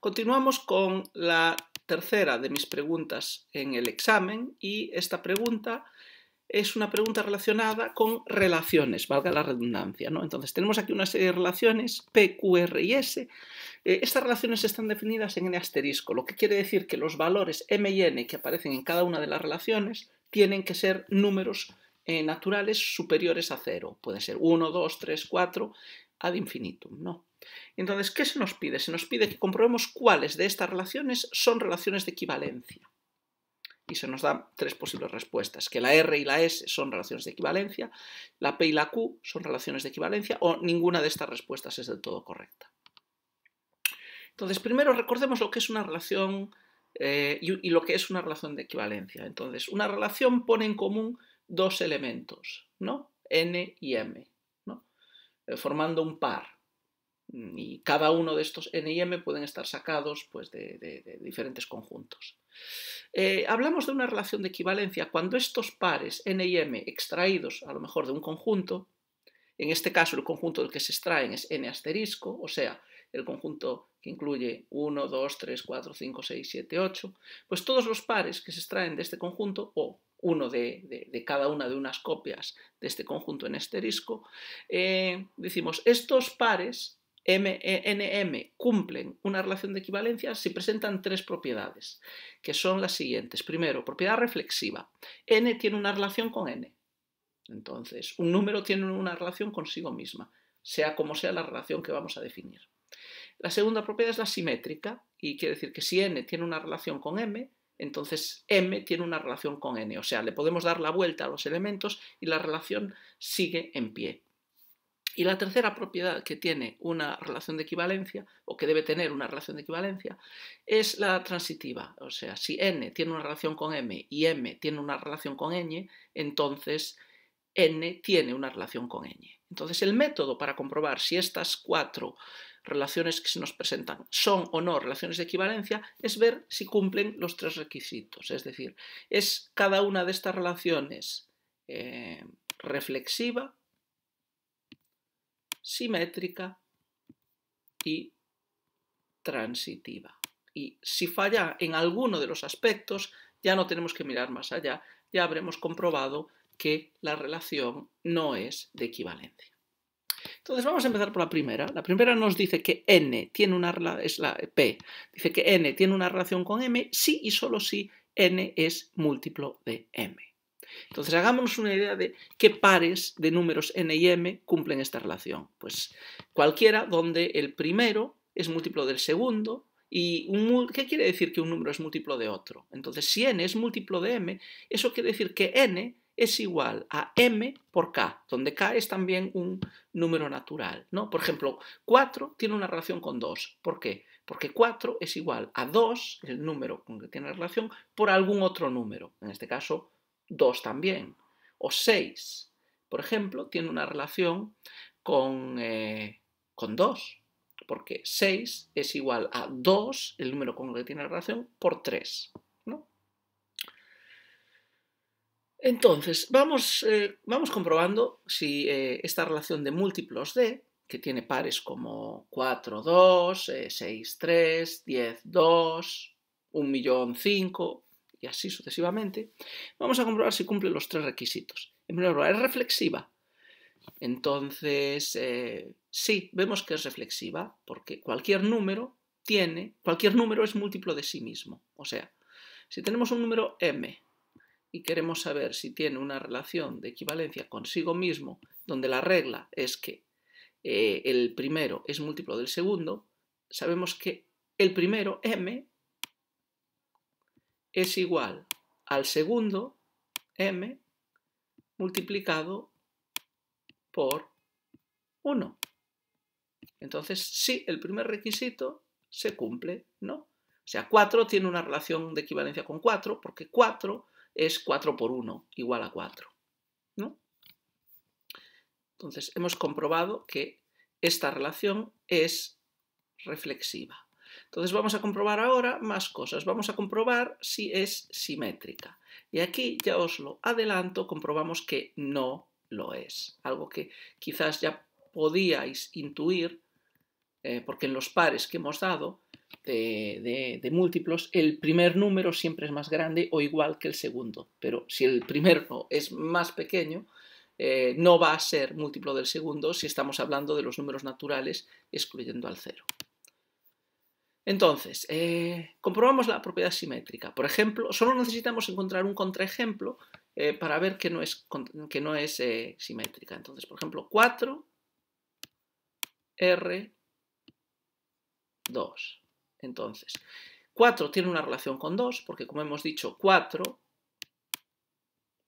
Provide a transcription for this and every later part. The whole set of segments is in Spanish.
Continuamos con la tercera de mis preguntas en el examen y esta pregunta es una pregunta relacionada con relaciones, valga la redundancia. ¿no? Entonces, tenemos aquí una serie de relaciones, P, Q, R y S. Eh, estas relaciones están definidas en N asterisco, lo que quiere decir que los valores M y N que aparecen en cada una de las relaciones tienen que ser números eh, naturales superiores a cero. Pueden ser 1, 2, 3, 4, ad infinitum. ¿no? Entonces, ¿qué se nos pide? Se nos pide que comprobemos cuáles de estas relaciones son relaciones de equivalencia. Y se nos dan tres posibles respuestas, que la R y la S son relaciones de equivalencia, la P y la Q son relaciones de equivalencia, o ninguna de estas respuestas es del todo correcta. Entonces, primero recordemos lo que es una relación eh, y, lo que es una relación de equivalencia. Entonces, una relación pone en común dos elementos, ¿no? N y M, ¿no? Eh, formando un par y cada uno de estos N y M pueden estar sacados pues, de, diferentes conjuntos. Eh, hablamos de una relación de equivalencia cuando estos pares N y M extraídos a lo mejor de un conjunto, en este caso el conjunto del que se extraen es N asterisco, o sea, el conjunto que incluye 1, 2, 3, 4, 5, 6, 7, 8, pues todos los pares que se extraen de este conjunto o uno de, cada una de unas copias de este conjunto en asterisco, eh, decimos, estos pares M, e, N, M cumplen una relación de equivalencia si presentan tres propiedades, que son las siguientes. Primero, propiedad reflexiva. N tiene una relación con N. Entonces, un número tiene una relación consigo misma, sea como sea la relación que vamos a definir. La segunda propiedad es la simétrica, y quiere decir que si N tiene una relación con M, entonces M tiene una relación con N, o sea, le podemos dar la vuelta a los elementos y la relación sigue en pie. Y la tercera propiedad que tiene una relación de equivalencia, o que debe tener una relación de equivalencia, es la transitiva. O sea, si n tiene una relación con m y m tiene una relación con ñ, entonces n tiene una relación con ñ. Entonces, el método para comprobar si estas cuatro relaciones que se nos presentan son o no relaciones de equivalencia es ver si cumplen los tres requisitos. Es decir, es cada una de estas relaciones eh, reflexiva, simétrica y transitiva. Y si falla en alguno de los aspectos, ya no tenemos que mirar más allá, ya habremos comprobado que la relación no es de equivalencia. Entonces vamos a empezar por la primera. La primera nos dice que n tiene una es la p, dice que n tiene una relación con m si y solo si n es múltiplo de m. Entonces, hagámonos una idea de qué pares de números n y m cumplen esta relación. Pues cualquiera donde el primero es múltiplo del segundo, ¿Y qué quiere decir que un número es múltiplo de otro? Entonces, si n es múltiplo de m, eso quiere decir que n es igual a m por k, donde k es también un número natural. ¿no? Por ejemplo, 4 tiene una relación con 2. ¿Por qué? Porque 4 es igual a 2, el número con que tiene relación, por algún otro número, en este caso 2 también. O 6, por ejemplo, tiene una relación con, 2, eh, porque 6 es igual a 2, el número con el que tiene relación, por 3. Entonces, vamos, eh, vamos, comprobando si eh, esta relación de múltiplos de, que tiene pares como 4, 2, 6, 3, 10, 2, 1 millón 5, y así sucesivamente, vamos a comprobar si cumple los tres requisitos. En primer lugar, es reflexiva. Entonces, eh, sí, vemos que es reflexiva, porque cualquier número tiene, cualquier número es múltiplo de sí mismo. O sea, si tenemos un número m y queremos saber si tiene una relación de equivalencia consigo mismo, donde la regla es que eh, el primero es múltiplo del segundo, sabemos que el primero, m, es igual al segundo m multiplicado por 1. Entonces, sí, el primer requisito se cumple, ¿no? O sea, 4 tiene una relación de equivalencia con 4, porque 4 es 4 por 1, igual a 4, ¿no? Entonces, hemos comprobado que esta relación es reflexiva. Entonces vamos a comprobar ahora más cosas. Vamos a comprobar si es simétrica. Y aquí ya os lo adelanto, comprobamos que no lo es. Algo que quizás ya podíais intuir, eh, porque en los pares que hemos dado de, múltiplos, el primer número siempre es más grande o igual que el segundo. Pero si el primero es más pequeño, eh, no va a ser múltiplo del segundo si estamos hablando de los números naturales excluyendo al cero. Entonces, eh, comprobamos la propiedad simétrica. Por ejemplo, solo necesitamos encontrar un contraejemplo eh, para ver que no es, eh, simétrica. Entonces, por ejemplo, 4, R, 2. Entonces, 4 tiene una relación con 2, porque como hemos dicho, 4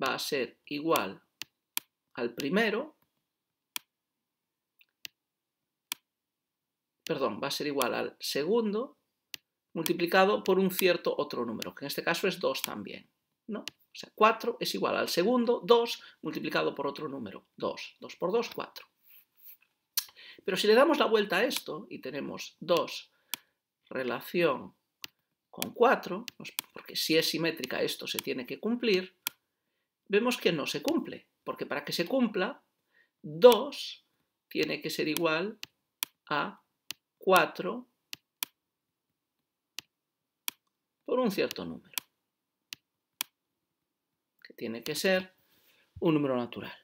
va a ser igual al primero perdón, va a ser igual al segundo multiplicado por un cierto otro número, que en este caso es 2 también, ¿no? O sea, 4 es igual al segundo, 2 multiplicado por otro número, 2. 2 por 2, 4. Pero si le damos la vuelta a esto y tenemos 2 relación con 4, pues, porque si es simétrica esto se tiene que cumplir, vemos que no se cumple, porque para que se cumpla, 2 tiene que ser igual a 4 por un cierto número, que tiene que ser un número natural.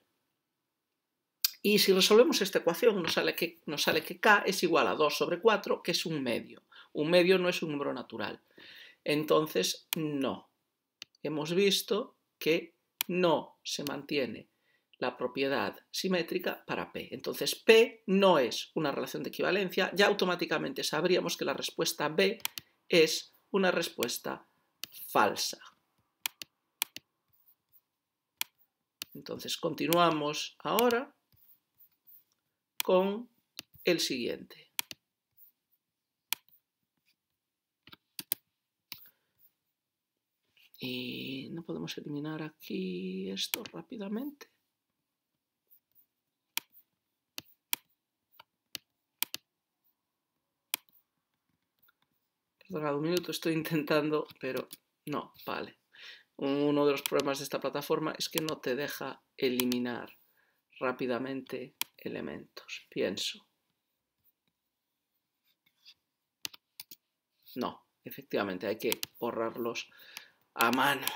Y si resolvemos esta ecuación, nos sale, que, nos sale que k es igual a 2 sobre 4, que es un medio. Un medio no es un número natural. Entonces, no. Hemos visto que no se mantiene la propiedad simétrica para P. Entonces P no es una relación de equivalencia, ya automáticamente sabríamos que la respuesta B es una respuesta falsa. Entonces continuamos ahora con el siguiente. Y no podemos eliminar aquí esto rápidamente. Perdonad un minuto, estoy intentando, pero no, vale. Uno de los problemas de esta plataforma es que no te deja eliminar rápidamente elementos, pienso. No, efectivamente hay que borrarlos a mano.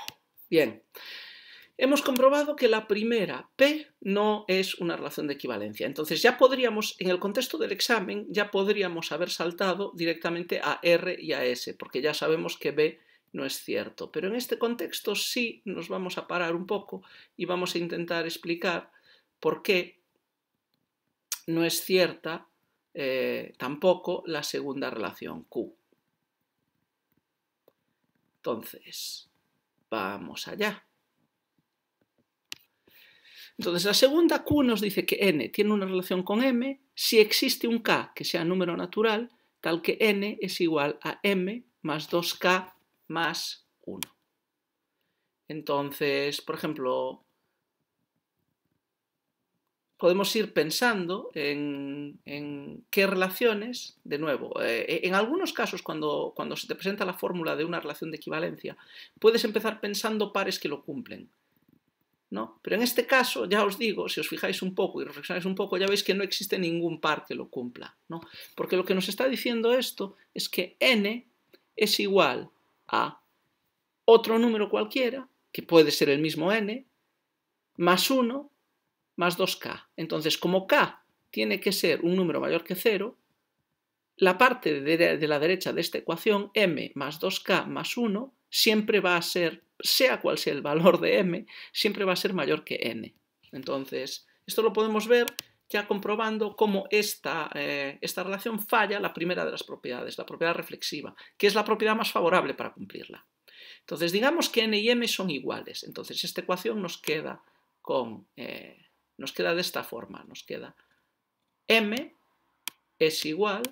Bien, hemos comprobado que la primera P no es una relación de equivalencia. Entonces ya podríamos, en el contexto del examen, ya podríamos haber saltado directamente a R y a S, porque ya sabemos que B no es cierto. Pero en este contexto sí nos vamos a parar un poco y vamos a intentar explicar por qué no es cierta eh, tampoco la segunda relación Q. Entonces, vamos allá. Entonces, la segunda Q nos dice que n tiene una relación con m si existe un k que sea número natural, tal que n es igual a m más 2k más 1. Entonces, por ejemplo, podemos ir pensando en, qué relaciones, de nuevo, eh, en algunos casos cuando, cuando se te presenta la fórmula de una relación de equivalencia, puedes empezar pensando pares que lo cumplen. ¿no? Pero en este caso, ya os digo, si os fijáis un poco y reflexionáis un poco, ya veis que no existe ningún par que lo cumpla, ¿no? Porque lo que nos está diciendo esto es que n es igual a otro número cualquiera, que puede ser el mismo n, más 1 más 2k. Entonces, como k tiene que ser un número mayor que 0, la parte de la derecha de esta ecuación, m más 2k más 1, siempre va a ser sea cual sea el valor de m, siempre va a ser mayor que n. Entonces, esto lo podemos ver ya comprobando cómo eh, esta, relación falla la primera de las propiedades, la propiedad reflexiva, que es la propiedad más favorable para cumplirla. Entonces, digamos que n y m son iguales. Entonces, esta ecuación nos queda, con, eh, nos queda de esta forma. Nos queda m es igual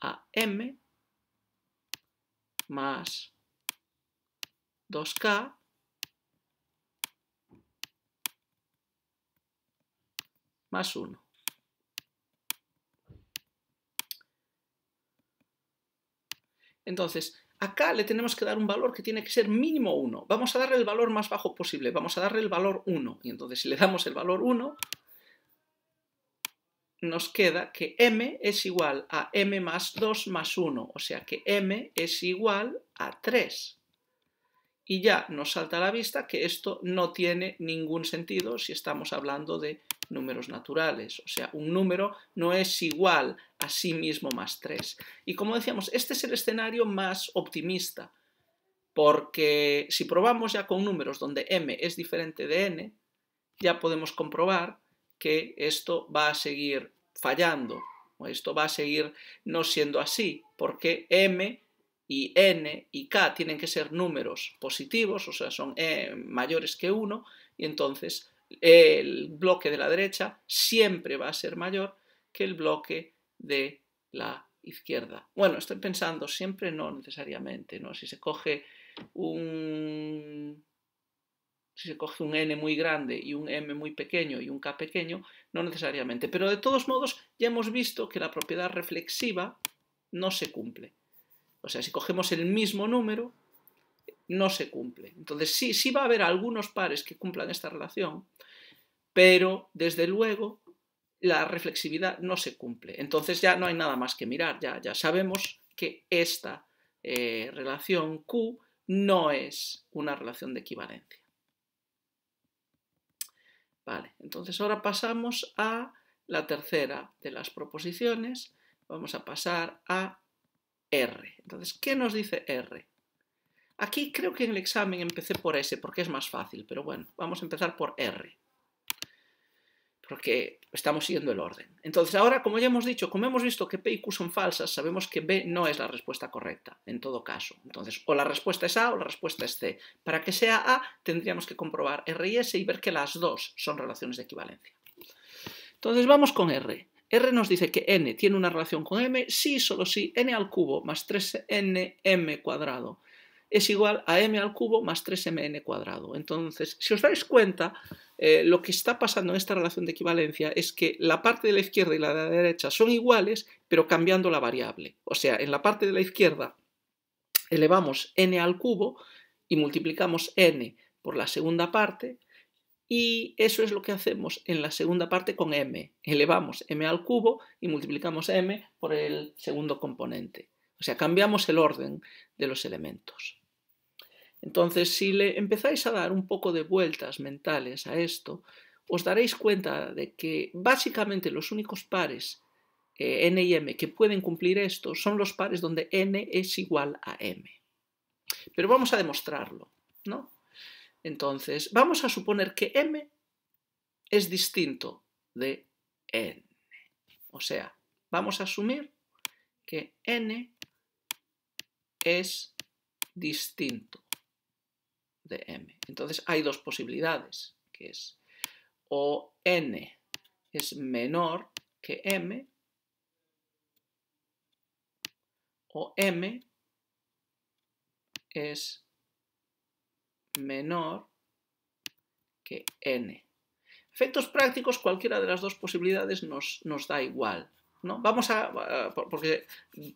a m más 2K. Más 1. Entonces, acá le tenemos que dar un valor que tiene que ser mínimo 1. Vamos a darle el valor más bajo posible, vamos a darle el valor 1. Y entonces, si le damos el valor 1, nos queda que m es igual a m más 2 más 1, o sea que m es igual a 3 y ya nos salta a la vista que esto no tiene ningún sentido si estamos hablando de números naturales. O sea, un número no es igual a sí mismo más 3. Y como decíamos, este es el escenario más optimista, porque si probamos ya con números donde m es diferente de n, ya podemos comprobar que esto va a seguir fallando, o esto va a seguir no siendo así, porque m y n y k tienen que ser números positivos, o sea, son eh, mayores que 1, y entonces el bloque de la derecha siempre va a ser mayor que el bloque de la izquierda. Bueno, estoy pensando, siempre no necesariamente, ¿no? Si se coge un si se coge un n muy grande y un m muy pequeño y un k pequeño, no necesariamente. Pero de todos modos, ya hemos visto que la propiedad reflexiva no se cumple. O sea, si cogemos el mismo número, no se cumple. Entonces sí, sí va a haber algunos pares que cumplan esta relación, pero desde luego la reflexividad no se cumple. Entonces ya no hay nada más que mirar, ya, ya sabemos que esta eh, relación Q no es una relación de equivalencia. Vale, entonces ahora pasamos a la tercera de las proposiciones. Vamos a pasar a R. Entonces, ¿qué nos dice R? Aquí creo que en el examen empecé por S porque es más fácil, pero bueno, vamos a empezar por R. Porque estamos siguiendo el orden. Entonces, ahora, como ya hemos dicho, como hemos visto que P y Q son falsas, sabemos que B no es la respuesta correcta, en todo caso. Entonces, o la respuesta es A o la respuesta es C. Para que sea A, tendríamos que comprobar R y S y ver que las dos son relaciones de equivalencia. Entonces, vamos con R. R nos dice que n tiene una relación con m si, solo si, n al cubo más 3nm cuadrado es igual a m al cubo más 3mn cuadrado. Entonces, si os dais cuenta, eh, lo que está pasando en esta relación de equivalencia es que la parte de la izquierda y la de la derecha son iguales, pero cambiando la variable. O sea, en la parte de la izquierda elevamos n al cubo y multiplicamos n por la segunda parte, y eso es lo que hacemos en la segunda parte con m. Elevamos m al cubo y multiplicamos m por el segundo componente. O sea, cambiamos el orden de los elementos. Entonces, si le empezáis a dar un poco de vueltas mentales a esto, os daréis cuenta de que básicamente los únicos pares eh, n y m que pueden cumplir esto son los pares donde n es igual a m. Pero vamos a demostrarlo, ¿no? Entonces, vamos a suponer que m es distinto de n. O sea, vamos a asumir que n es distinto de m. Entonces, hay dos posibilidades, que es o n es menor que m o m es menor que n. Efectos prácticos, cualquiera de las dos posibilidades nos, nos da igual. ¿no? Vamos a, porque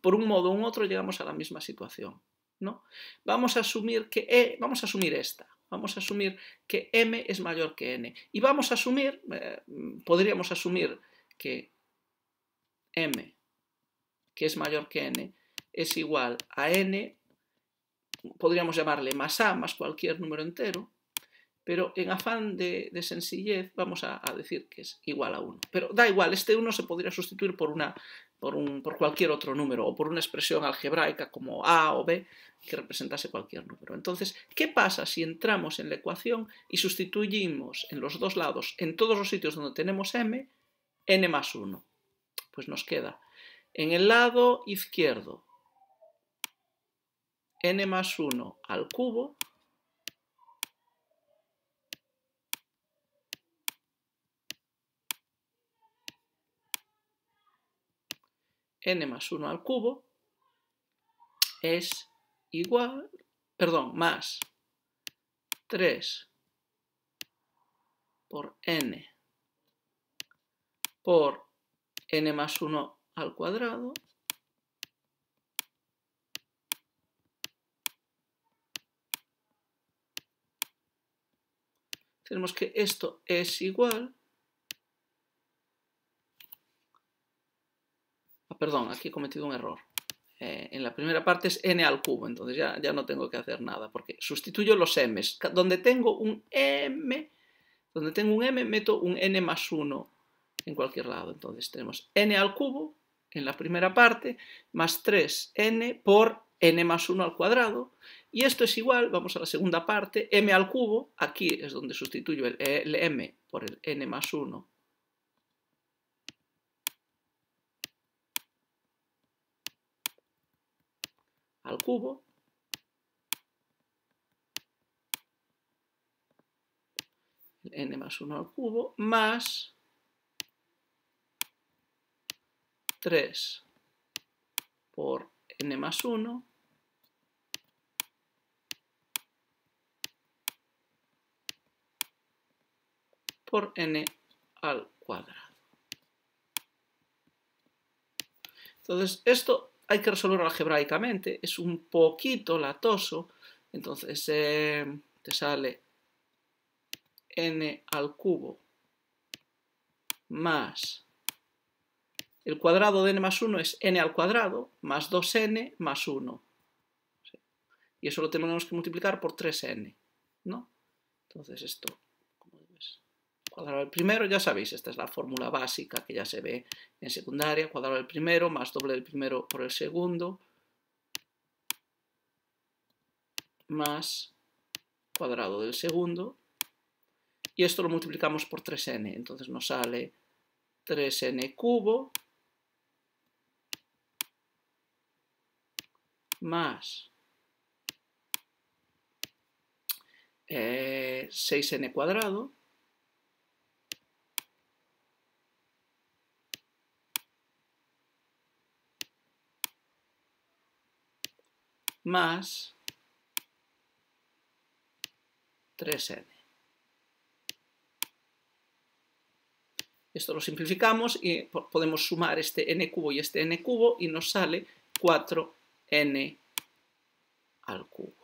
por un modo u otro llegamos a la misma situación. ¿no? Vamos a asumir que e, vamos a asumir esta. Vamos a asumir que m es mayor que n. Y vamos a asumir, eh, podríamos asumir que m, que es mayor que n, es igual a n podríamos llamarle más A, más cualquier número entero, pero en afán de, sencillez vamos a, decir que es igual a 1. Pero da igual, este 1 se podría sustituir por, una, por, por cualquier otro número o por una expresión algebraica como A o B que representase cualquier número. Entonces, ¿qué pasa si entramos en la ecuación y sustituimos en los dos lados, en todos los sitios donde tenemos m, n más 1? Pues nos queda en el lado izquierdo n más 1 al cubo n más 1 al cubo es igual, perdón, más 3 por n por n más 1 al cuadrado tenemos que esto es igual. Ah, perdón, aquí he cometido un error. Eh, en la primera parte es n al cubo, entonces ya, no tengo que hacer nada, porque sustituyo los m's. Donde tengo un m, donde tengo un m, meto un n más 1 en cualquier lado. Entonces tenemos n al cubo en la primera parte, más 3n por n más 1 al cuadrado, y esto es igual, vamos a la segunda parte, m al cubo, aquí es donde sustituyo el, m por el n más 1 al cubo. El n más 1 al cubo más 3 por n más 1 por n al cuadrado. Entonces, esto hay que resolverlo algebraicamente, es un poquito latoso, entonces eh, te sale n al cubo más el cuadrado de n más 1 es n al cuadrado más 2n más 1. Y eso lo tenemos que multiplicar por 3n, ¿no? Entonces esto cuadrado del primero, ya sabéis, esta es la fórmula básica que ya se ve en secundaria, cuadrado del primero más doble del primero por el segundo, más cuadrado del segundo, y esto lo multiplicamos por 3n, entonces nos sale 3n cubo más 6n eh, cuadrado más 3n. Esto lo simplificamos y podemos sumar este n cubo y este n cubo y nos sale 4n al cubo.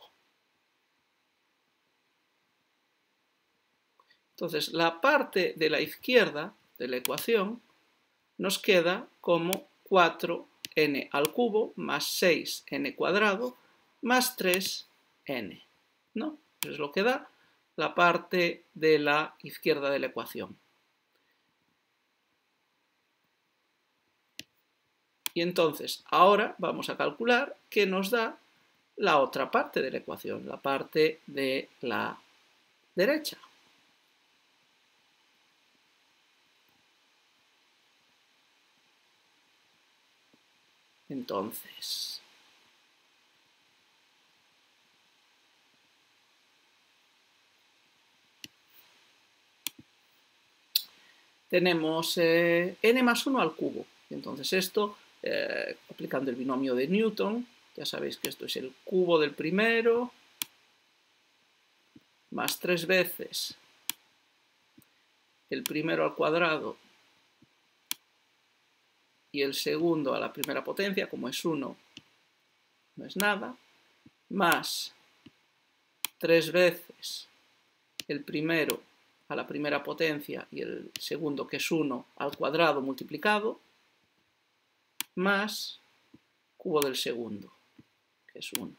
Entonces, la parte de la izquierda de la ecuación nos queda como 4n al cubo más 6n cuadrado más 3n, ¿no? Eso es lo que da la parte de la izquierda de la ecuación. Y entonces, ahora vamos a calcular qué nos da la otra parte de la ecuación, la parte de la derecha. Entonces, tenemos eh, n más 1 al cubo. Entonces esto, eh, aplicando el binomio de Newton, ya sabéis que esto es el cubo del primero, más tres veces el primero al cuadrado y el segundo a la primera potencia, como es 1, no es nada, más tres veces el primero a la primera potencia y el segundo, que es 1, al cuadrado multiplicado, más cubo del segundo, que es 1.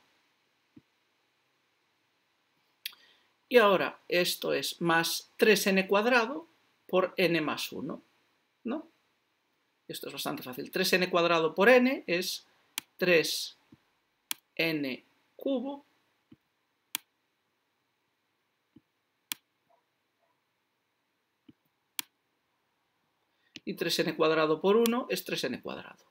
Y ahora esto es más 3n cuadrado por n más 1, ¿no? Esto es bastante fácil. 3n cuadrado por n es 3n cubo y 3n cuadrado por 1 es 3n cuadrado.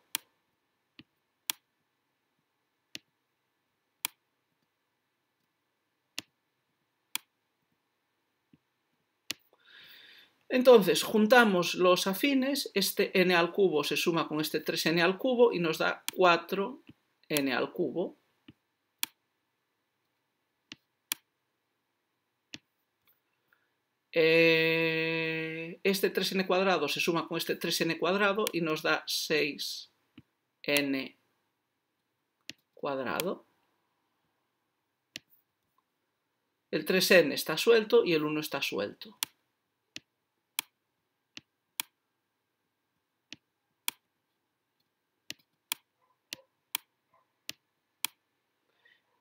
Entonces, juntamos los afines, este n al cubo se suma con este 3n al cubo y nos da 4n al cubo. Eh este 3n cuadrado se suma con este 3n cuadrado y nos da 6n cuadrado. El 3n está suelto y el 1 está suelto.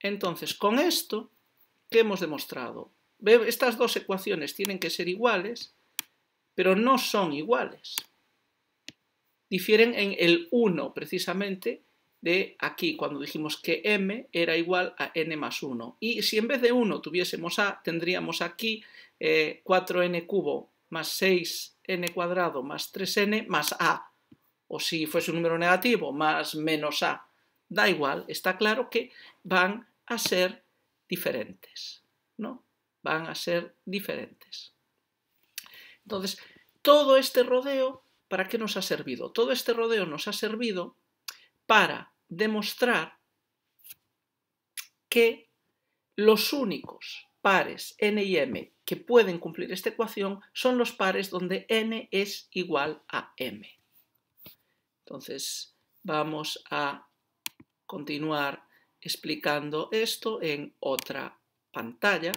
Entonces, con esto, ¿qué hemos demostrado? Estas dos ecuaciones tienen que ser iguales pero no son iguales. Difieren en el 1 precisamente de aquí, cuando dijimos que m era igual a n más 1. Y si en vez de 1 tuviésemos a, tendríamos aquí 4n eh, cubo más 6n cuadrado más 3n más a. O si fuese un número negativo, más menos a. Da igual, está claro que van a ser diferentes. ¿no? Van a ser diferentes. Entonces, todo este rodeo, ¿para qué nos ha servido? Todo este rodeo nos ha servido para demostrar que los únicos pares n y m que pueden cumplir esta ecuación son los pares donde n es igual a m. Entonces, vamos a continuar explicando esto en otra pantalla.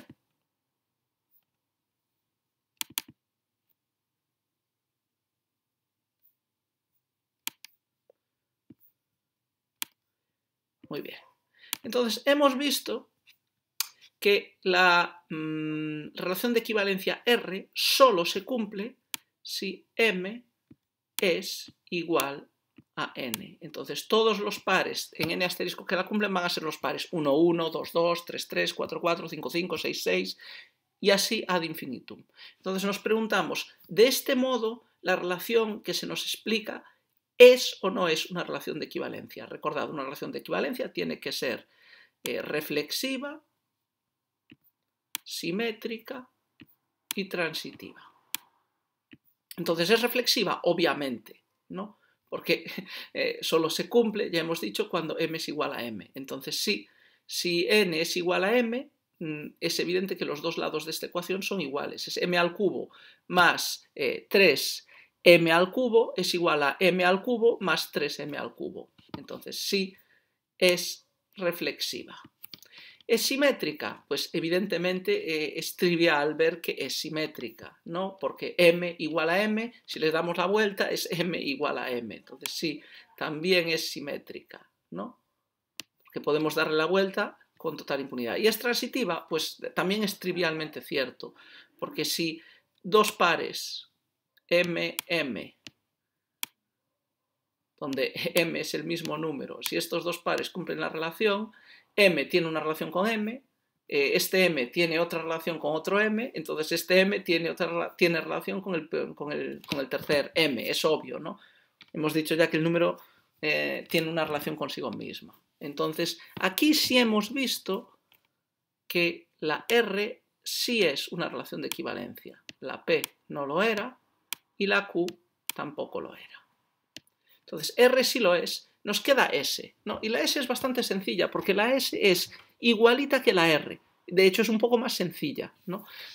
Muy bien. Entonces, hemos visto que la mm, relación de equivalencia R solo se cumple si M es igual a N. Entonces, todos los pares en N asterisco que la cumplen van a ser los pares 1, 1, 2, 2, 3, 3, 4, 4, 5, 5, 6, 6 y así ad infinitum. Entonces nos preguntamos, de este modo, la relación que se nos explica ¿Es o no es una relación de equivalencia? Recordad, una relación de equivalencia tiene que ser eh, reflexiva, simétrica y transitiva. Entonces es reflexiva, obviamente, ¿no? Porque eh, solo se cumple, ya hemos dicho, cuando m es igual a m. Entonces sí, si n es igual a m, mm, es evidente que los dos lados de esta ecuación son iguales. Es m al cubo más 3 eh, m al cubo es igual a m al cubo más 3m al cubo. Entonces sí es reflexiva. ¿Es simétrica? Pues evidentemente eh, es trivial ver que es simétrica, ¿no? Porque m igual a m, si le damos la vuelta es m igual a m. Entonces sí, también es simétrica, ¿no? que podemos darle la vuelta con total impunidad. ¿Y es transitiva? Pues también es trivialmente cierto, porque si dos pares MM, donde M es el mismo número. Si estos dos pares cumplen la relación, M tiene una relación con M, eh, este M tiene otra relación con otro M, entonces este M tiene, otra, tiene relación con el, tercer M, es obvio, ¿no? Hemos dicho ya que el número eh, tiene una relación consigo misma. Entonces, aquí sí hemos visto que la R sí es una relación de equivalencia. La P no lo era, y la Q tampoco lo era. Entonces, R sí lo es, nos queda S. Y la S es bastante sencilla, porque la S es igualita que la R. De hecho, es un poco más sencilla.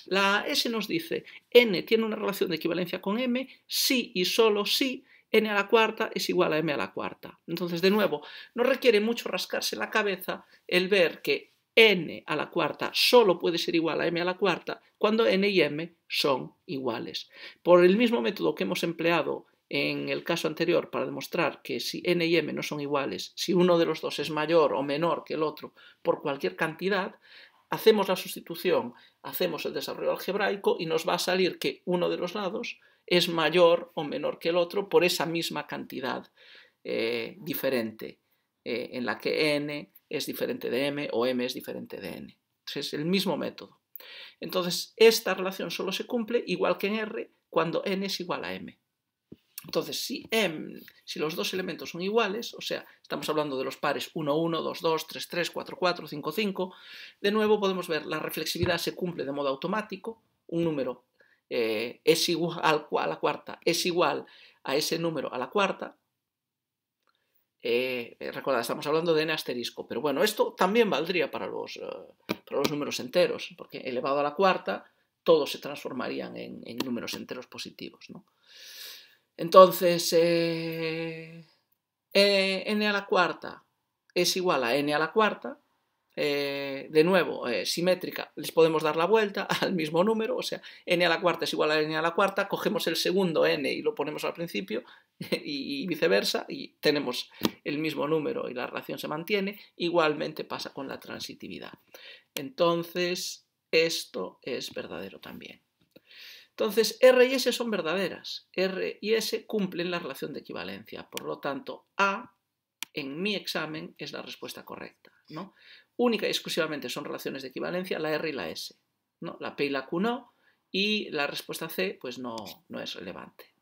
La S nos dice, n tiene una relación de equivalencia con m, si y solo si n a la cuarta es igual a m a la cuarta. Entonces, de nuevo, no requiere mucho rascarse la cabeza el ver que n a la cuarta solo puede ser igual a m a la cuarta cuando n y m son iguales. Por el mismo método que hemos empleado en el caso anterior para demostrar que si n y m no son iguales, si uno de los dos es mayor o menor que el otro por cualquier cantidad, hacemos la sustitución, hacemos el desarrollo algebraico y nos va a salir que uno de los lados es mayor o menor que el otro por esa misma cantidad eh, diferente, eh, en la que n es diferente de m o m es diferente de n. es el mismo método. Entonces, esta relación solo se cumple igual que en R cuando n es igual a m. Entonces, si, m, si los dos elementos son iguales, o sea, estamos hablando de los pares 1, 1, 2, 2, 3, 3, 4, 4, 5, 5, de nuevo podemos ver la reflexividad se cumple de modo automático, un número eh, es igual a la cuarta, es igual a ese número a la cuarta, eh, eh, recordad, estamos hablando de n asterisco, pero bueno, esto también valdría para los, eh, los números enteros, porque elevado a la cuarta, todos se transformarían en, números enteros positivos. Entonces, n a la cuarta es igual a n a la cuarta, eh, de nuevo, eh, simétrica, les podemos dar la vuelta al mismo número, o sea, n a la cuarta es igual a n a la cuarta, cogemos el segundo n y lo ponemos al principio y, viceversa, y tenemos el mismo número y la relación se mantiene, igualmente pasa con la transitividad. Entonces, esto es verdadero también. Entonces, R y S son verdaderas. R y S cumplen la relación de equivalencia. Por lo tanto, A en mi examen es la respuesta correcta. ¿no? única y exclusivamente son relaciones de equivalencia, la R y la S. ¿no? La P y la Q no, y la respuesta C pues no, no es relevante.